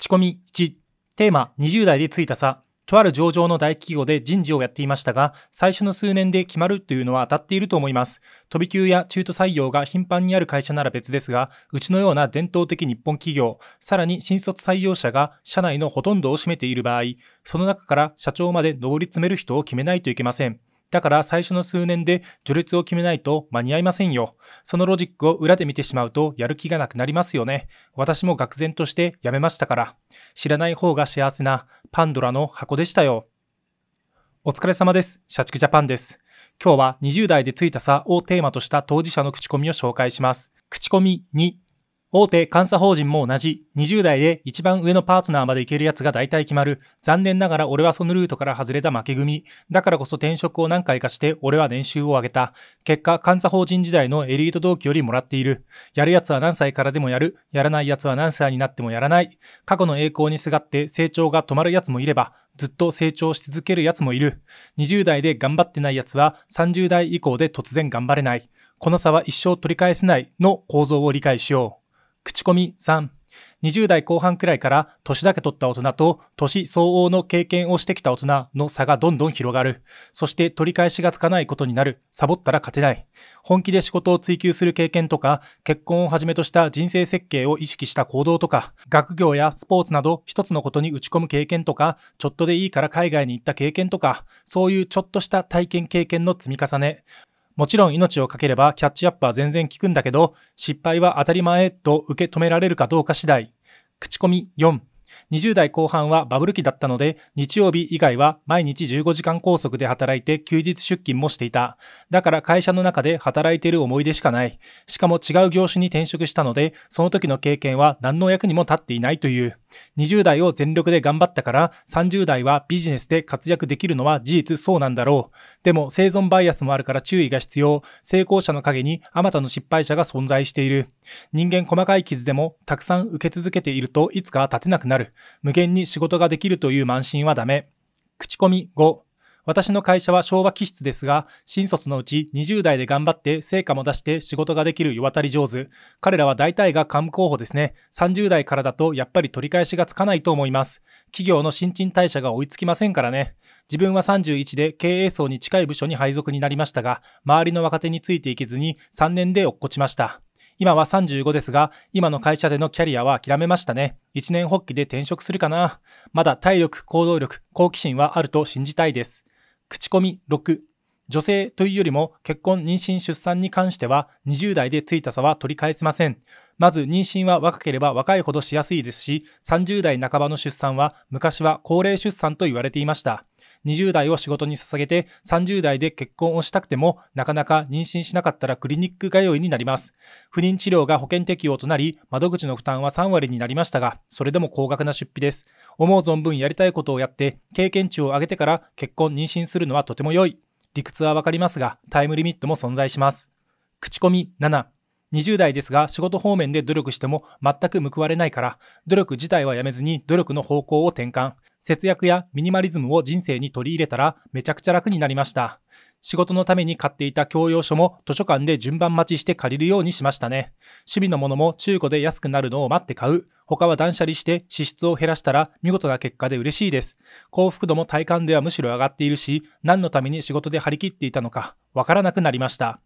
口コミ1、テーマ20代でついた差。とある上場の大企業で人事をやっていましたが、最初の数年で決まるというのは当たっていると思います。飛び級や中途採用が頻繁にある会社なら別ですが、うちのような伝統的日本企業、さらに新卒採用者が社内のほとんどを占めている場合、その中から社長まで上り詰める人を決めないといけません。だから最初の数年で序列を決めないと間に合いませんよ。そのロジックを裏で見てしまうとやる気がなくなりますよね。私も愕然としてやめましたから。知らない方が幸せなパンドラの箱でしたよ。お疲れ様です。社畜ジャパンです。今日は20代でついた差をテーマとした当事者の口コミを紹介します。口コミ2大手監査法人も同じ20代で一番上のパートナーまで行けるやつが大体決まる残念ながら俺はそのルートから外れた負け組だからこそ転職を何回かして俺は年収を上げた結果監査法人時代のエリート同期よりもらっているやるやつは何歳からでもやるやらないやつは何歳になってもやらない過去の栄光にすがって成長が止まるやつもいればずっと成長し続けるやつもいる20代で頑張ってないやつは30代以降で突然頑張れないこの差は一生取り返せないの構造を理解しよう口コミ3。20代後半くらいから年だけ取った大人と年相応の経験をしてきた大人の差がどんどん広がる。そして取り返しがつかないことになる。サボったら勝てない。本気で仕事を追求する経験とか、結婚をはじめとした人生設計を意識した行動とか、学業やスポーツなど一つのことに打ち込む経験とか、ちょっとでいいから海外に行った経験とか、そういうちょっとした体験経験の積み重ね。もちろん命をかければキャッチアップは全然効くんだけど、失敗は当たり前と受け止められるかどうか次第。口コミ4。20代後半はバブル期だったので、日曜日以外は毎日15時間拘束で働いて休日出勤もしていた。だから会社の中で働いている思い出しかない。しかも違う業種に転職したので、その時の経験は何の役にも立っていないという。20代を全力で頑張ったから、30代はビジネスで活躍できるのは事実そうなんだろう。でも生存バイアスもあるから注意が必要。成功者の陰にあまたの失敗者が存在している。人間細かい傷でもたくさん受け続けているといつか立てなくなる。る。無限に仕事ができるという慢心はダメ。口コミ5。私の会社は昭和気質ですが、新卒のうち20代で頑張って成果も出して仕事ができる世渡り上手。彼らは大体が幹部候補ですね。30代からだとやっぱり取り返しがつかないと思います。企業の新陳代謝が追いつきませんからね。自分は31で経営層に近い部署に配属になりましたが、周りの若手についていけずに3年で落っこちました。今は35ですが、今の会社でのキャリアは諦めましたね。一年発起で転職するかな。まだ体力、行動力、好奇心はあると信じたいです。口コミ6。女性というよりも結婚、妊娠、出産に関しては20代でついた差は取り返せません。まず妊娠は若ければ若いほどしやすいですし、30代半ばの出産は昔は高齢出産と言われていました。20代を仕事に捧げて、30代で結婚をしたくても、なかなか妊娠しなかったらクリニック通いになります。不妊治療が保険適用となり、窓口の負担は3割になりましたが、それでも高額な出費です。思う存分やりたいことをやって、経験値を上げてから結婚、妊娠するのはとても良い。理屈はわかりますが、タイムリミットも存在します。口コミ7。20代ですが仕事方面で努力しても全く報われないから、努力自体はやめずに努力の方向を転換。節約やミニマリズムを人生に取り入れたらめちゃくちゃ楽になりました。仕事のために買っていた教養書も図書館で順番待ちして借りるようにしましたね。趣味のものも中古で安くなるのを待って買う。他は断捨離して支出を減らしたら見事な結果で嬉しいです。幸福度も体感ではむしろ上がっているし、何のために仕事で張り切っていたのかわからなくなりました。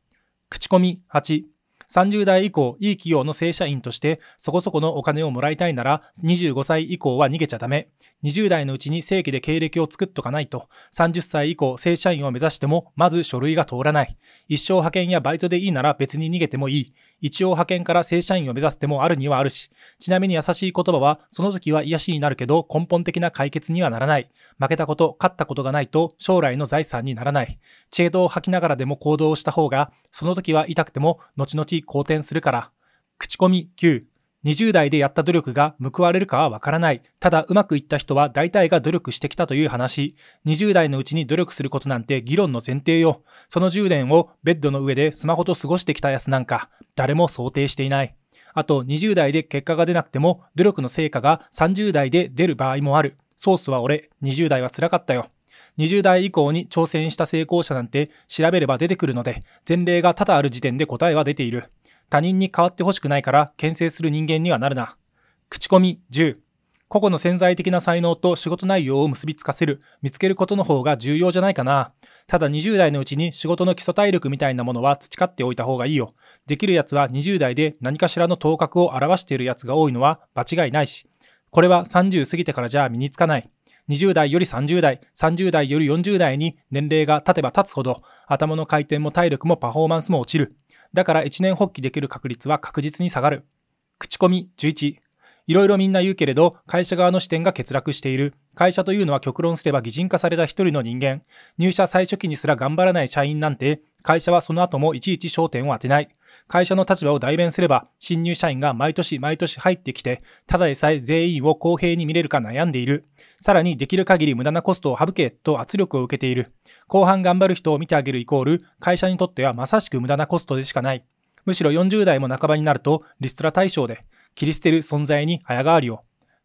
口コミ8 30代以降、いい企業の正社員として、そこそこのお金をもらいたいなら、25歳以降は逃げちゃダメ。20代のうちに正規で経歴を作っとかないと、30歳以降、正社員を目指しても、まず書類が通らない。一生派遣やバイトでいいなら別に逃げてもいい。一応派遣から正社員を目指すてもあるにはあるし、ちなみに優しい言葉は、その時は癒しになるけど、根本的な解決にはならない。負けたこと、勝ったことがないと、将来の財産にならない。チェードを吐きながらでも行動をした方が、その時は痛くても、後々好転するから。口コミ9。20代でやった努力が報われるかはわからない。ただうまくいった人は大体が努力してきたという話。20代のうちに努力することなんて議論の前提よ。その10年をベッドの上でスマホと過ごしてきたやつなんか、誰も想定していない。あと20代で結果が出なくても努力の成果が30代で出る場合もある。ソースは俺、20代は辛かったよ。20代以降に挑戦した成功者なんて調べれば出てくるので、前例が多々ある時点で答えは出ている。他人に変わってほしくないから、牽制する人間にはなるな。口コミ10。個々の潜在的な才能と仕事内容を結びつかせる、見つけることの方が重要じゃないかな。ただ20代のうちに仕事の基礎体力みたいなものは培っておいた方がいいよ。できるやつは20代で何かしらの頭角を表しているやつが多いのは間違いないし。これは30過ぎてからじゃ身につかない。20代より30代、30代より40代に年齢が経てば経つほど、頭の回転も体力もパフォーマンスも落ちる。だから一年発起できる確率は確実に下がる。口コミ11。いろいろみんな言うけれど、会社側の視点が欠落している。会社というのは極論すれば擬人化された一人の人間。入社最初期にすら頑張らない社員なんて、会社はその後もいちいち焦点を当てない。会社の立場を代弁すれば、新入社員が毎年毎年入ってきて、ただでさえ全員を公平に見れるか悩んでいる。さらにできる限り無駄なコストを省けと圧力を受けている。後半頑張る人を見てあげるイコール、会社にとってはまさしく無駄なコストでしかない。むしろ40代も半ばになると、リストラ対象で、切り捨てる存在に早変わりを。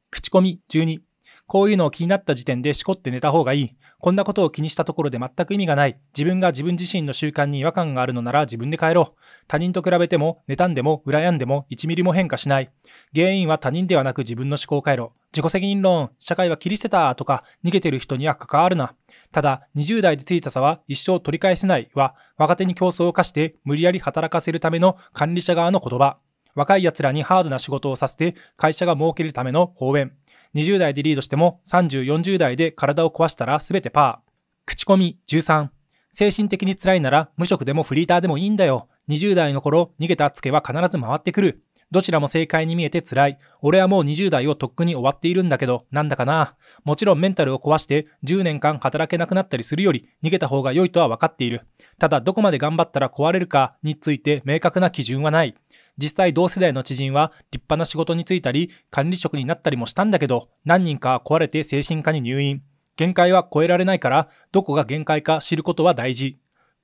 口コミ12。こういうのを気になった時点でしこって寝た方がいい。こんなことを気にしたところで全く意味がない。自分が自分自身の習慣に違和感があるのなら自分で変えろ。他人と比べても、妬んでも、羨んでも、1ミリも変化しない。原因は他人ではなく自分の思考回路。自己責任論、社会は切り捨てたとか、逃げてる人には関わるな。ただ、20代でついた差は一生取り返せないは、若手に競争を課して無理やり働かせるための管理者側の言葉。若い奴らにハードな仕事をさせて会社が儲けるための放演。20代でリードしても30、40代で体を壊したら全てパー。口コミ13。精神的に辛いなら無職でもフリーターでもいいんだよ。20代の頃、逃げたツケは必ず回ってくる。どちらも正解に見えて辛い。俺はもう20代をとっくに終わっているんだけど、なんだかな。もちろんメンタルを壊して10年間働けなくなったりするより逃げた方が良いとは分かっている。ただどこまで頑張ったら壊れるかについて明確な基準はない。実際同世代の知人は立派な仕事に就いたり管理職になったりもしたんだけど、何人か壊れて精神科に入院。限界は超えられないから、どこが限界か知ることは大事。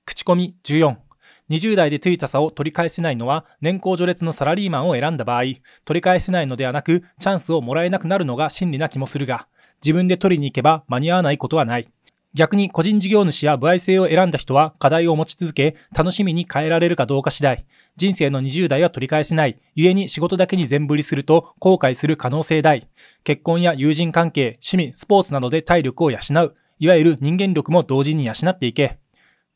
口コミ14。20代でついた差を取り返せないのは年功序列のサラリーマンを選んだ場合、取り返せないのではなくチャンスをもらえなくなるのが真理な気もするが、自分で取りに行けば間に合わないことはない。逆に個人事業主や歩合制を選んだ人は課題を持ち続け、楽しみに変えられるかどうか次第。人生の20代は取り返せない。故に仕事だけに全振りすると後悔する可能性大。結婚や友人関係、趣味、スポーツなどで体力を養う。いわゆる人間力も同時に養っていけ。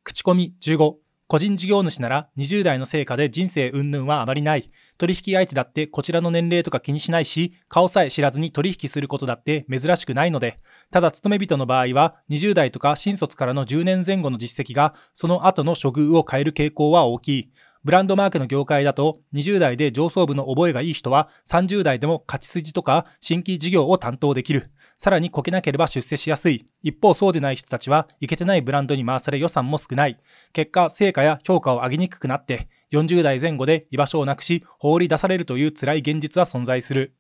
口コミ15。個人事業主なら20代の成果で人生云々はあまりない。取引相手だってこちらの年齢とか気にしないし、顔さえ知らずに取引することだって珍しくないので、ただ勤め人の場合は20代とか新卒からの10年前後の実績がその後の処遇を変える傾向は大きい。ブランドマークの業界だと、20代で上層部の覚えがいい人は、30代でも勝ち筋とか新規事業を担当できる。さらにこけなければ出世しやすい。一方、そうでない人たちは、いけてないブランドに回され予算も少ない。結果、成果や評価を上げにくくなって、40代前後で居場所をなくし、放り出されるという辛い現実は存在する。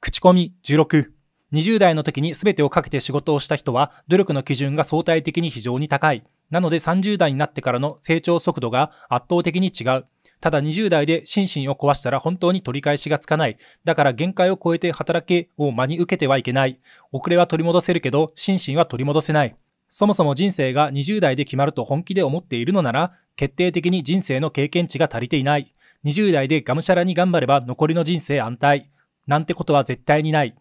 口コミ16。20代の時に全てをかけて仕事をした人は努力の基準が相対的に非常に高い。なので30代になってからの成長速度が圧倒的に違う。ただ20代で心身を壊したら本当に取り返しがつかない。だから限界を超えて働けを真に受けてはいけない。遅れは取り戻せるけど、心身は取り戻せない。そもそも人生が20代で決まると本気で思っているのなら、決定的に人生の経験値が足りていない。20代でがむしゃらに頑張れば残りの人生安泰。なんてことは絶対にない。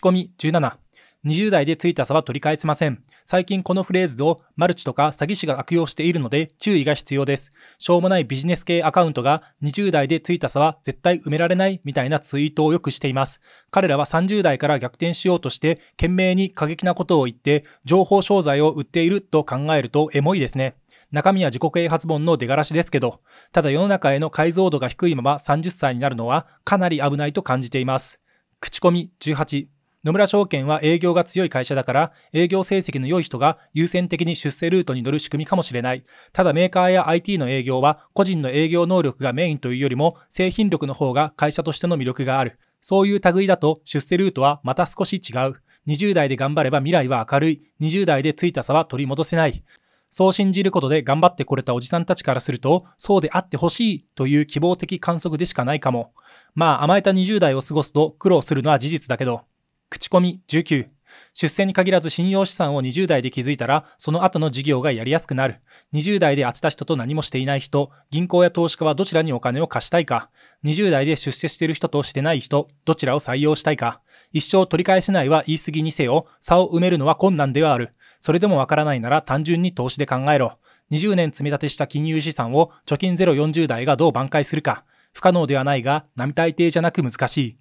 仕込み17。20代でついた差は取り返せません。最近このフレーズをマルチとか詐欺師が悪用しているので注意が必要です。しょうもないビジネス系アカウントが20代でついた差は絶対埋められないみたいなツイートをよくしています。彼らは30代から逆転しようとして懸命に過激なことを言って情報商材を売っていると考えるとエモいですね。中身は自己啓発本の出がらしですけど、ただ世の中への解像度が低いまま30歳になるのはかなり危ないと感じています。口コミ18野村証券は営業が強い会社だから、営業成績の良い人が優先的に出世ルートに乗る仕組みかもしれない。ただメーカーや IT の営業は、個人の営業能力がメインというよりも、製品力の方が会社としての魅力がある。そういう類だと出世ルートはまた少し違う。20代で頑張れば未来は明るい。20代でついた差は取り戻せない。そう信じることで頑張ってこれたおじさんたちからすると、そうであってほしいという希望的観測でしかないかも。まあ甘えた20代を過ごすと苦労するのは事実だけど、口コミ19。出世に限らず信用資産を20代で築いたら、その後の事業がやりやすくなる。20代で当てた人と何もしていない人、銀行や投資家はどちらにお金を貸したいか。20代で出世している人としてない人、どちらを採用したいか。一生取り返せないは言い過ぎにせよ、差を埋めるのは困難ではある。それでもわからないなら単純に投資で考えろ。20年積み立てした金融資産を貯金040代がどう挽回するか。不可能ではないが、並大抵じゃなく難しい。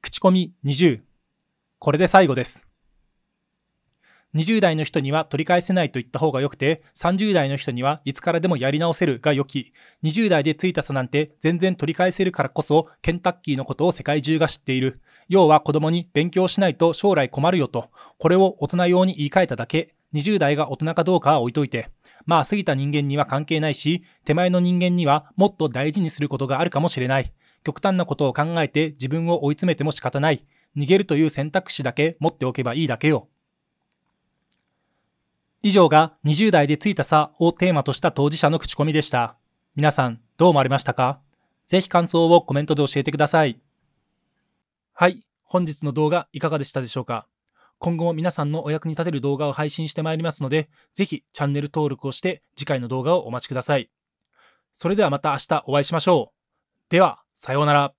口コミ20。これで最後です。20代の人には取り返せないと言った方が良くて、30代の人にはいつからでもやり直せるが良き、20代でついた差なんて全然取り返せるからこそ、ケンタッキーのことを世界中が知っている。要は子供に勉強しないと将来困るよと、これを大人用に言い換えただけ、20代が大人かどうかは置いといて、まあ過ぎた人間には関係ないし、手前の人間にはもっと大事にすることがあるかもしれない。極端なことを考えて自分を追い詰めても仕方ない。逃げるという選択肢だけ持っておけばいいだけよ。以上が20代でついた差をテーマとした当事者の口コミでした。皆さん、どう思われましたかぜひ感想をコメントで教えてください。はい、本日の動画いかがでしたでしょうか今後も皆さんのお役に立てる動画を配信してまいりますので、ぜひチャンネル登録をして次回の動画をお待ちください。それではまた明日お会いしましょう。では、さようなら。